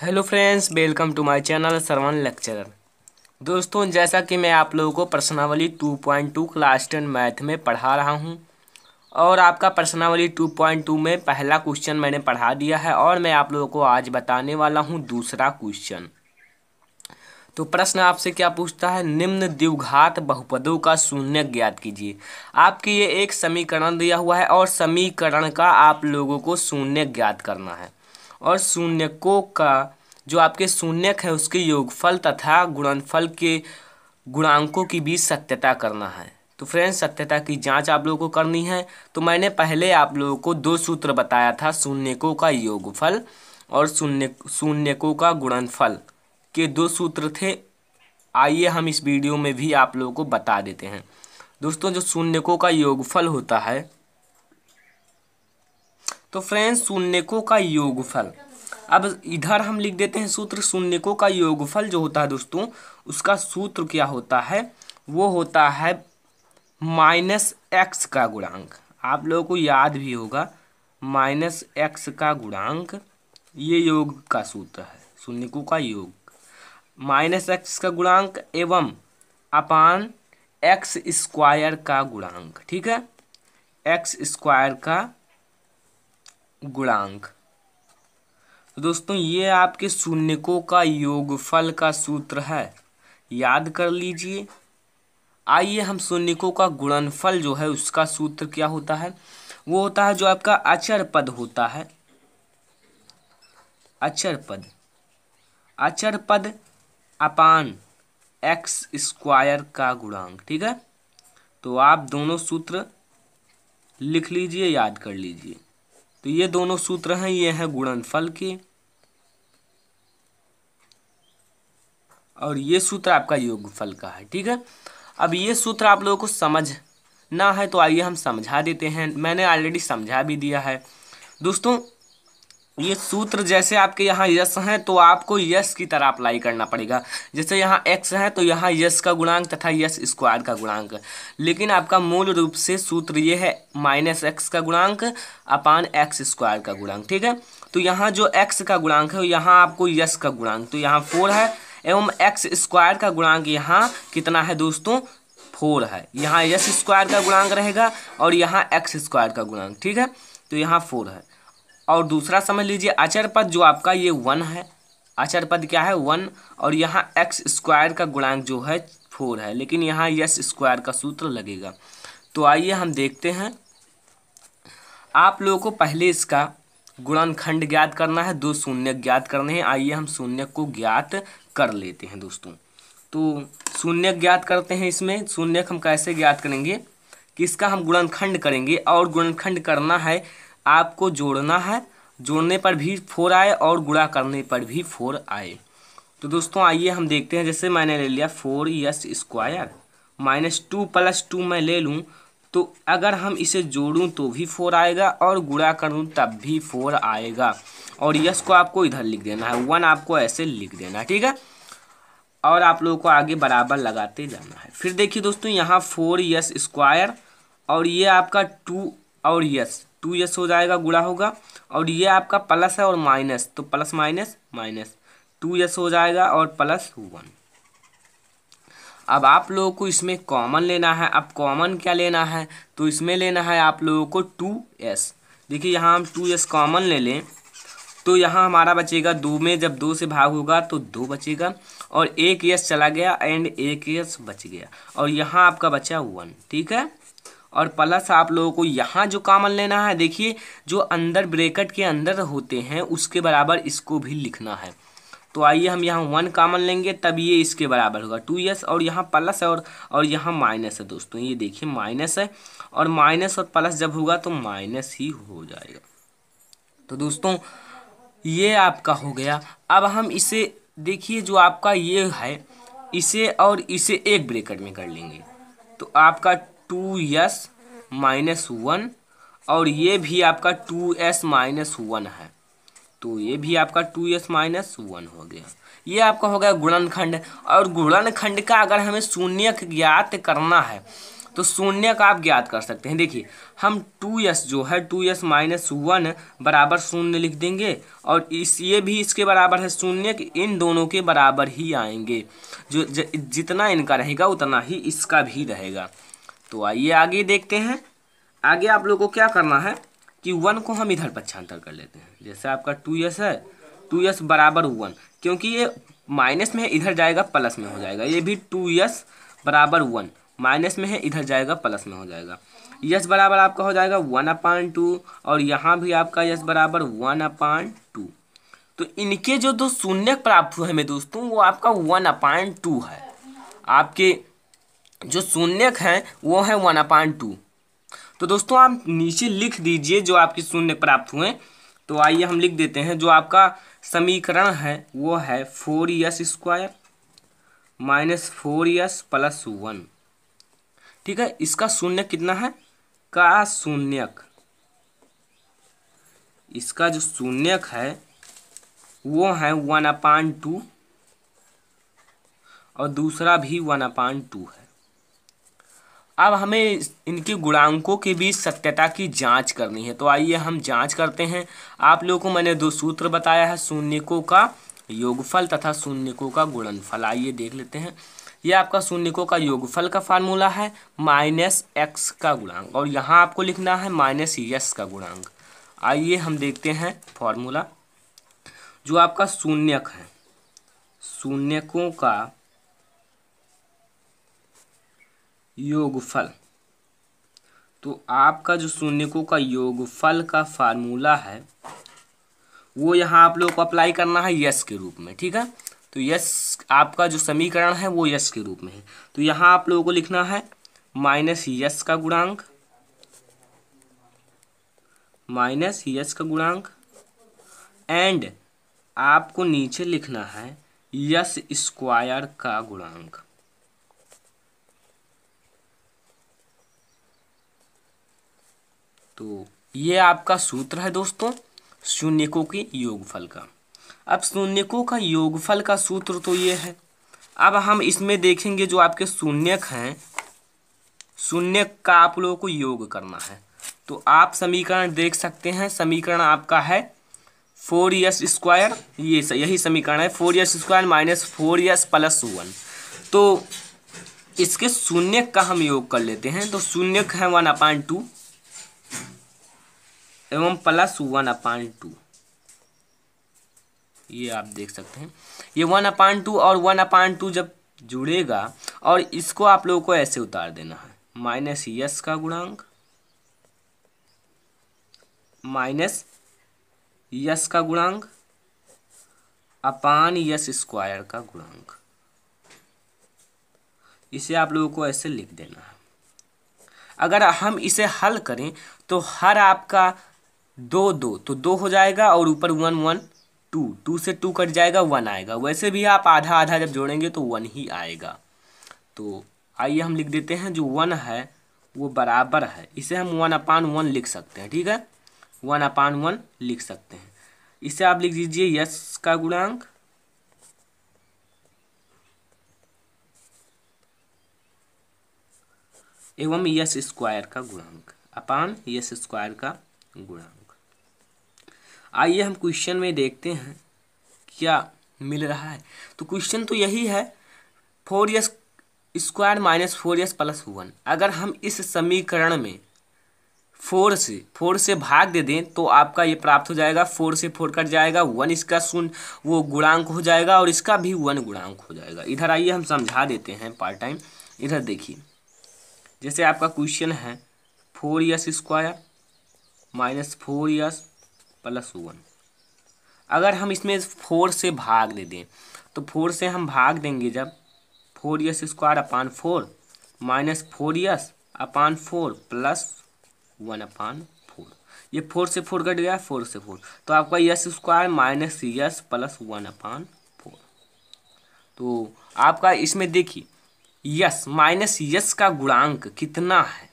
hello friends welcome to my channel Sarvan lecturer दोस्तों जैसा कि मैं आप लोगों को प्रश्नावली 2.2 क्लास टेन मैथ में पढ़ा रहा हूं और आपका प्रश्नावली 2.2 में पहला क्वेश्चन मैंने पढ़ा दिया है और मैं आप लोगों को आज बताने वाला हूं दूसरा क्वेश्चन तो प्रश्न आपसे क्या पूछता है निम्न द्विघात बहुपदों का शून्य ज्ञात कीजिए आपके ये एक समीकरण दिया हुआ है और समीकरण का आप लोगों को शून्य ज्ञात करना है और शून्यकों का जो आपके शून्यक है उसके योगफल तथा गुणनफल के गुणांकों के बीच सत्यता करना है तो फ्रेंड्स सत्यता की जांच आप लोगों को करनी है तो मैंने पहले आप लोगों को दो सूत्र बताया था शून्यकों का योगफल और शून्य शून्यकों का गुणनफल के दो सूत्र थे आइए हम इस वीडियो में भी आप लोगों को बता देते हैं दोस्तों जो शून्यकों का योगफल होता है तो फ्रेंड्स शून्यकों का योगफल अब इधर हम लिख देते हैं सूत्र शून्यकों का योगफल जो होता है दोस्तों उसका सूत्र क्या होता है वो होता है माइनस एक्स का गुणांक आप लोगों को याद भी होगा माइनस एक्स का गुणांक ये योग का सूत्र है शून्यकों का योग माइनस एक्स का गुणांक एवं अपान एक्स स्क्वायर का गुणांक ठीक है एक्स स्क्वायर का गुणांक तो दोस्तों ये आपके शून्यकों का योगफल का सूत्र है याद कर लीजिए आइए हम शून्यकों का गुणनफल जो है उसका सूत्र क्या होता है वो होता है जो आपका अचर पद होता है अचर पद अचर पद अपान एक्स स्क्वायर का गुणांक ठीक है तो आप दोनों सूत्र लिख लीजिए याद कर लीजिए तो ये दोनों सूत्र हैं ये हैं गुणनफल के और ये सूत्र आपका योगफल का है ठीक है अब ये सूत्र आप लोगों को समझ ना है तो आइए हम समझा देते हैं मैंने ऑलरेडी समझा भी दिया है दोस्तों ये सूत्र जैसे आपके यहाँ यस हैं तो आपको यस की तरह अप्लाई करना पड़ेगा जैसे यहाँ एक्स है तो यहाँ यस का गुणांक तथा यस स्क्वायर का गुणांक लेकिन आपका मूल रूप से सूत्र ये है माइनस एक्स का गुणांक अपान एक्स स्क्वायर का गुणांक ठीक है तो यहाँ जो एक्स का गुणांक है यहाँ आपको यस का गुणांक तो यहाँ फोर है एवं एक्स स्क्वायर का गुणांक यहाँ कितना है दोस्तों फोर है यहाँ यस स्क्वायर का गुणांक रहेगा और यहाँ एक्स स्क्वायर का गुणांक ठीक है तो यहाँ फोर है और दूसरा समझ लीजिए अचर पद जो आपका ये वन है अचर पद क्या है वन और यहाँ एक्स स्क्वायर का गुणांक जो है फोर है लेकिन यहाँ यस स्क्वायर का सूत्र लगेगा तो आइए हम देखते हैं आप लोगों को पहले इसका गुणनखंड ज्ञात करना है दो शून्य ज्ञात करने हैं आइए हम शून्य को ज्ञात कर लेते हैं दोस्तों तो शून्य ज्ञात करते हैं इसमें शून्य हम कैसे ज्ञात करेंगे किसका हम गुणनखंड करेंगे और गुणनखंड करना है आपको जोड़ना है जोड़ने पर भी फोर आए और गुणा करने पर भी फोर आए तो दोस्तों आइए हम देखते हैं जैसे मैंने ले लिया four S square minus two plus two मैं ले लूँ तो अगर हम इसे जोड़ूं तो भी फोर आएगा और गुणा करूं तब भी फोर आएगा और यस को आपको इधर लिख देना है वन आपको ऐसे लिख देना है ठीक है और आप लोगों को आगे बराबर लगाते जाना है फिर देखिए दोस्तों यहाँ फोर यस स्क्वायर और ये आपका टू और यस टू एस हो जाएगा गुड़ा होगा और ये आपका प्लस है और माइनस तो plus minus minus two S हो जाएगा और प्लस वन अब आप लोगों को इसमें कॉमन लेना है अब कॉमन क्या लेना है तो इसमें लेना है आप लोगों को टू एस देखिए यहाँ हम टू एस कॉमन ले लें तो यहाँ हमारा बचेगा दो में जब दो से भाग होगा तो दो बचेगा और एक एस चला गया एंड एक यस बच गया और यहाँ आपका बचा वन ठीक है और प्लस आप लोगों को यहाँ जो कामन लेना है देखिए जो अंदर ब्रेकेट के अंदर होते हैं उसके बराबर इसको भी लिखना है तो आइए हम यहाँ वन कामन लेंगे तब ये इसके बराबर होगा टू यस और यहाँ प्लस है और और यहाँ माइनस है दोस्तों ये देखिए माइनस है और माइनस और प्लस जब होगा तो माइनस ही हो जाएगा तो दोस्तों ये आपका हो गया अब हम इसे देखिए जो आपका ये है इसे और इसे एक ब्रेकेट में कर लेंगे तो आपका टू एस माइनस वन और ये भी आपका टू एस माइनस वन है तो ये भी आपका टू एस माइनस वन हो गया ये आपका हो गया गुणनखंड और गुणनखंड का अगर हमें शून्य ज्ञात करना है तो शून्य का आप ज्ञात कर सकते हैं देखिए हम टू एस जो है टू एस माइनस वन बराबर शून्य लिख देंगे और इस ये भी इसके बराबर है शून्य इन दोनों के बराबर ही आएंगे जो ज, जितना इनका रहेगा उतना ही इसका भी रहेगा तो आइए आगे देखते हैं आगे आप लोगों को क्या करना है कि वन को हम इधर पक्षांतर कर लेते हैं जैसे आपका टू यस है टू यस बराबर वन क्योंकि ये माइनस में है इधर जाएगा प्लस में हो जाएगा ये भी टू यस बराबर वन माइनस में है इधर जाएगा प्लस में हो जाएगा यस बराबर आपका हो जाएगा वन अपान टू और यहाँ भी आपका यस बराबर वन अपान टू तो इनके जो दो शून्य प्राप्त हुए हमें दोस्तों वो आपका वन अपान टू है आपके जो शून्यक है वो है वन अपान टू तो दोस्तों आप नीचे लिख दीजिए जो आपके शून्य प्राप्त हुए तो आइए हम लिख देते हैं जो आपका समीकरण है वो है four S square minus four S plus one ठीक है इसका शून्य कितना है का शून्यक इसका जो शून्यक है वो है वन अपान टू और दूसरा भी वन अपान टू है अब हमें इनके गुणांकों के बीच सत्यता की जांच करनी है तो आइए हम जांच करते हैं आप लोगों को मैंने दो सूत्र बताया है शून्यकों का योगफल तथा शून्यकों का गुणनफल आइए देख लेते हैं ये आपका शून्यकों का योगफल का फार्मूला है माइनस एक्स का गुणांक और यहाँ आपको लिखना है माइनस यस का गुणांक आइए हम देखते हैं फॉर्मूला जो आपका शून्यक है शून्यकों का योगफल तो आपका जो शून्यकों का योगफल का फार्मूला है वो यहाँ आप लोग को अप्लाई करना है यस के रूप में ठीक है तो यस आपका जो समीकरण है वो यस के रूप में है तो यहाँ आप लोगों को लिखना है माइनस यस का गुणांक माइनस यस का गुणांक एंड आपको नीचे लिखना है यस स्क्वायर का गुणांक तो ये आपका सूत्र है दोस्तों शून्यकों के योगफल का अब शून्यकों का योगफल का सूत्र तो ये है अब हम इसमें देखेंगे जो आपके शून्यक हैं शून्यक का आप लोगों को योग करना है तो आप समीकरण देख सकते हैं समीकरण आपका है फोर एस स्क्वायर ये यही समीकरण है four S square minus four S plus one तो इसके शून्यक का हम योग कर लेते हैं तो शून्यक है वन अपॉइंट टू एवं प्लस वन अपान टू ये आप देख सकते हैं ये वन अपान टू और वन अपान टू जब जुड़ेगा और इसको आप लोगों को ऐसे उतार देना है माइनस यस का गुणांक माइनस यस का गुणांक अपान यस स्क्वायर का गुणांक इसे आप लोगों को ऐसे लिख देना है अगर हम इसे हल करें तो हर आपका दो दो तो दो हो जाएगा और ऊपर वन वन टू टू से टू कट जाएगा वन आएगा वैसे भी आप आधा आधा जब जोड़ेंगे तो वन ही आएगा तो आइए हम लिख देते हैं जो वन है वो बराबर है इसे हम वन अपान वन लिख सकते हैं ठीक है वन अपान वन लिख सकते हैं इसे आप लिख दीजिए यस का गुणांक एवं यस स्क्वायर का गुणांक अपान यस स्क्वायर का गुणांक आइए हम क्वेश्चन में देखते हैं क्या मिल रहा है तो क्वेश्चन तो यही है four S square minus four S plus one अगर हम इस समीकरण में फोर से फोर से भाग दे दें तो आपका ये प्राप्त हो जाएगा फोर से फोर कट जाएगा वन इसका शून्य वो गुणांक हो जाएगा और इसका भी वन गुणांक हो जाएगा इधर आइए हम समझा देते हैं पार्ट टाइम इधर देखिए जैसे आपका क्वेश्चन है four S square minus four S plus one अगर हम इसमें फोर से भाग दे दें तो फोर से हम भाग देंगे जब four S square upon four minus four S upon four plus one upon four ये फोर से फोर कट गया फोर से फोर तो आपका S square minus S plus one upon four तो आपका इसमें देखिए यस माइनस यस का गुणांक कितना है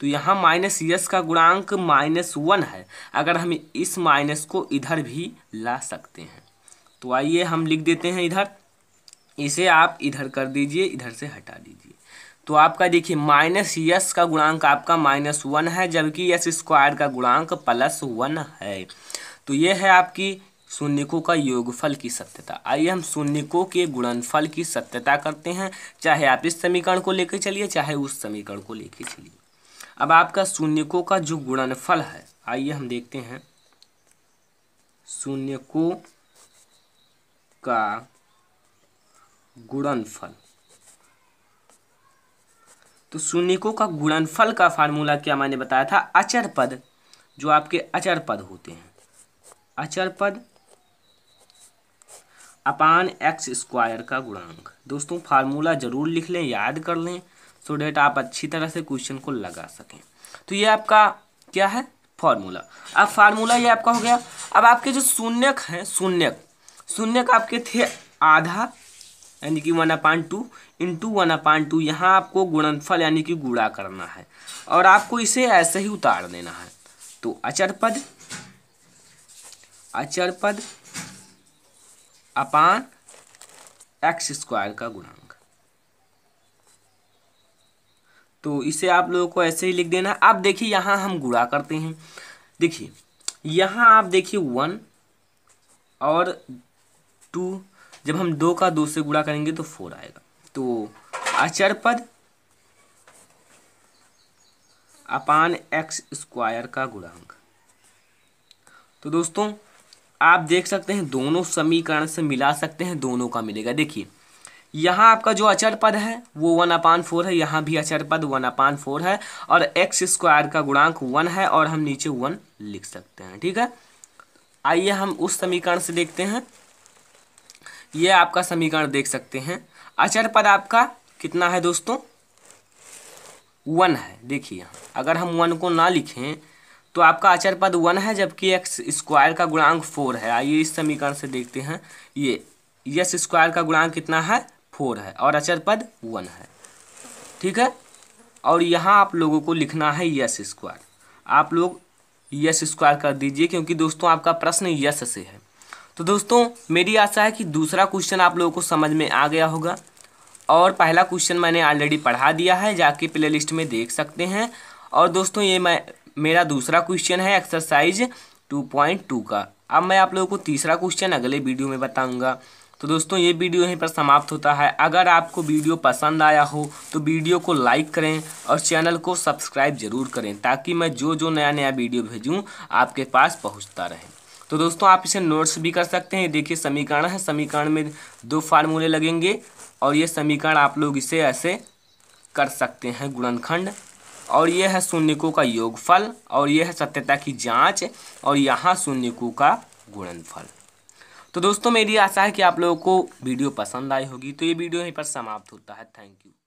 तो यहाँ माइनस यस का गुणांक माइनस वन है अगर हम इस माइनस को इधर भी ला सकते हैं तो आइए हम लिख देते हैं इधर इसे आप इधर कर दीजिए इधर से हटा दीजिए तो आपका देखिए माइनस यस का गुणांक आपका माइनस वन है जबकि यस स्क्वायर का गुणांक प्लस वन है तो ये है आपकी शून्यकों का योगफल की सत्यता आइए हम शून्यकों के गुणनफल की सत्यता करते हैं चाहे आप इस समीकरण को लेकर चलिए चाहे उस समीकरण को लेकर चलिए अब आपका शून्यकों का जो गुणनफल है आइए हम देखते हैं शून्यकों का गुणनफल तो शून्यकों का गुणनफल का फार्मूला क्या मैंने बताया था अचर पद जो आपके अचर पद होते हैं अचर पद अपान एक्स स्क्वायर का गुणांक दोस्तों फार्मूला जरूर लिख लें याद कर लें सो डेट आप अच्छी तरह से क्वेश्चन को लगा सकें तो ये आपका क्या है फार्मूला अब फार्मूला ये आपका हो गया अब आपके जो शून्यक हैं शून्यक शून्यक आपके थे आधा यानी कि one upon two into one upon two यहाँ आपको गुणनफल यानी कि गुड़ा करना है और आपको इसे ऐसे ही उतार देना है तो अचर पद अचर पद अपान एक्स स्क्वायर का गुणांक तो इसे आप लोगों को ऐसे ही लिख देना आप देखिए यहाँ हम गुड़ा करते हैं देखिए यहाँ आप देखिए वन और टू जब हम दो का दो से गुड़ा करेंगे तो फोर आएगा तो अचर पद अपान एक्स स्क्वायर का गुणांक तो दोस्तों आप देख सकते हैं दोनों समीकरण से मिला सकते हैं दोनों का मिलेगा देखिए यहाँ आपका जो अचर पद है वो वन अपान फोर है यहाँ भी अचर पद वन अपान फोर है और एक्स स्क्वायर का गुणांक वन है और हम नीचे वन लिख सकते हैं ठीक है आइए हम उस समीकरण से देखते हैं ये आपका समीकरण देख सकते हैं अचर पद आपका कितना है दोस्तों वन है देखिए अगर हम वन को ना लिखें तो आपका अचर पद वन है जबकि एक्स स्क्वायर का गुणांक फोर है आइए इस समीकरण से देखते हैं ये यस स्क्वायर का गुणांक कितना है फोर है और अचर पद वन है ठीक है और यहाँ आप लोगों को लिखना है यस स्क्वायर आप लोग यस स्क्वायर कर दीजिए क्योंकि दोस्तों आपका प्रश्न यस से है तो दोस्तों मेरी आशा है कि दूसरा क्वेश्चन आप लोगों को समझ में आ गया होगा और पहला क्वेश्चन मैंने ऑलरेडी पढ़ा दिया है जाके प्ले लिस्ट में देख सकते हैं और दोस्तों ये मैं मेरा दूसरा क्वेश्चन है एक्सरसाइज टू पॉइंट टू का अब मैं आप लोगों को तीसरा क्वेश्चन अगले वीडियो में बताऊंगा तो दोस्तों ये वीडियो यहीं पर समाप्त होता है अगर आपको वीडियो पसंद आया हो तो वीडियो को लाइक करें और चैनल को सब्सक्राइब ज़रूर करें ताकि मैं जो जो नया नया वीडियो भेजूँ आपके पास पहुँचता रहे तो दोस्तों आप इसे नोट्स भी कर सकते हैं देखिए समीकरण है समीकरण में दो फार्मूले लगेंगे और ये समीकरण आप लोग इसे ऐसे कर सकते हैं गुणनखंड और ये है शून्यकों का योगफल और ये है सत्यता की जांच और यहाँ शून्यकों का गुणनफल तो दोस्तों मेरी आशा है कि आप लोगों को वीडियो पसंद आई होगी तो ये वीडियो यहीं पर समाप्त होता है थैंक यू